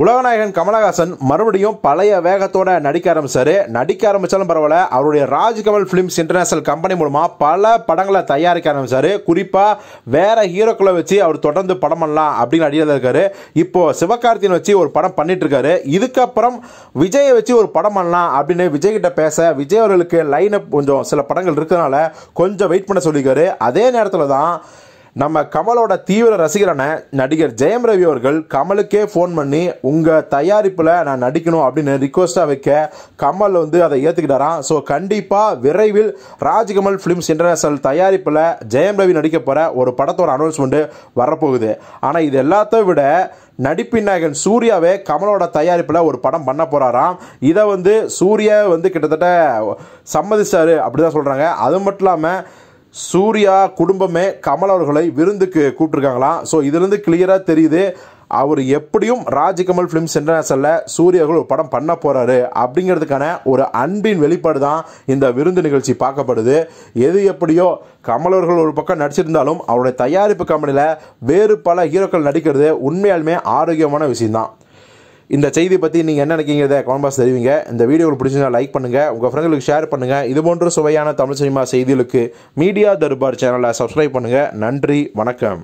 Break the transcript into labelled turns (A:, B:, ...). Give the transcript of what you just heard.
A: உலகநாயகன் கமலஹாசன் மறுபடியும் பழைய வேகத்தோட நடிக்க ஆரம்பிச்சாரு நடிக்க ஆரம்பிச்சாலும் பரவாயில்ல அவருடைய ராஜ்கமல் பிலிம்ஸ் இன்டர்நேஷனல் கம்பெனி மூலமா பல படங்களை தயாரிக்க ஆரம்பிச்சாரு குறிப்பா வேற ஹீரோக்களை வச்சு அவர் தொடர்ந்து படம் பண்ணலாம் அப்படின்னு அடியில் இருக்காரு இப்போ சிவகார்த்தியன் வச்சு ஒரு படம் பண்ணிட்டு இருக்காரு இதுக்கப்புறம் விஜயை வச்சு ஒரு படம் பண்ணலாம் அப்படின்னு விஜய் கிட்ட பேச விஜய் அவர்களுக்கு லைன் அப் கொஞ்சம் சில படங்கள் இருக்கிறதுனால கொஞ்சம் வெயிட் பண்ண சொல்லியிருக்காரு அதே நேரத்தில் தான் நம்ம கமலோட தீவிர ரசிகரான நடிகர் ஜெயம் ரவி அவர்கள் கமலுக்கே ஃபோன் பண்ணி உங்கள் தயாரிப்பில் நான் நடிக்கணும் அப்படின்னு ரிக்வஸ்ட்டாக வைக்க கமல் வந்து அதை ஏற்றுக்கிட்டாராம் ஸோ கண்டிப்பாக விரைவில் ராஜ்கமல் ஃபிலிம்ஸ் இன்டர்நேஷனல் தயாரிப்பில் ஜெயம் ரவி நடிக்க போகிற ஒரு படத்தோட அனௌன்ஸ்மெண்ட் வரப்போகுது ஆனால் இது எல்லாத்த விட நடிப்பின் நாயகன் சூர்யாவே கமலோட தயாரிப்பில் ஒரு படம் பண்ண போகிறாராம் இதை வந்து சூர்யா வந்து கிட்டத்தட்ட சம்மதிச்சார் அப்படி தான் சொல்கிறாங்க அது மட்டும் இல்லாமல் சூர்யா குடும்பமே கமல் அவர்களை விருந்துக்கு கூப்பிட்ருக்காங்களாம் ஸோ இதுலேருந்து கிளியராக தெரியுது அவர் எப்படியும் ராஜ்கமல் ஃபிலிம்ஸ் இன்டர்நேஷனலில் சூர்யா ஒரு படம் பண்ண போகிறாரு அப்படிங்கிறதுக்கான ஒரு அன்பின் வெளிப்பாடு தான் இந்த விருந்து நிகழ்ச்சி பார்க்கப்படுது எது எப்படியோ கமலவர்கள் ஒரு பக்கம் நடிச்சிருந்தாலும் அவருடைய தயாரிப்பு கம்பெனியில் வேறு பல ஹீரோக்கள் நடிக்கிறது உண்மையாலுமே ஆரோக்கியமான விஷயம்தான் இந்த செய்தி பற்றி நீங்கள் என்ன நினைக்கிறத கமெண்ட் பாக்ஸ் தெரிவிங்க இந்த வீடியோ பிடிச்சிருந்தா லைக் பண்ணுங்கள் உங்கள் ஃப்ரெண்டுகளுக்கு ஷேர் பண்ணுங்கள் இது போன்ற சுவையான தமிழ் சினிமா செய்திகளுக்கு மீடியா தர்பார் சேனலை சப்ஸ்கிரைப் பண்ணுங்கள் நன்றி வணக்கம்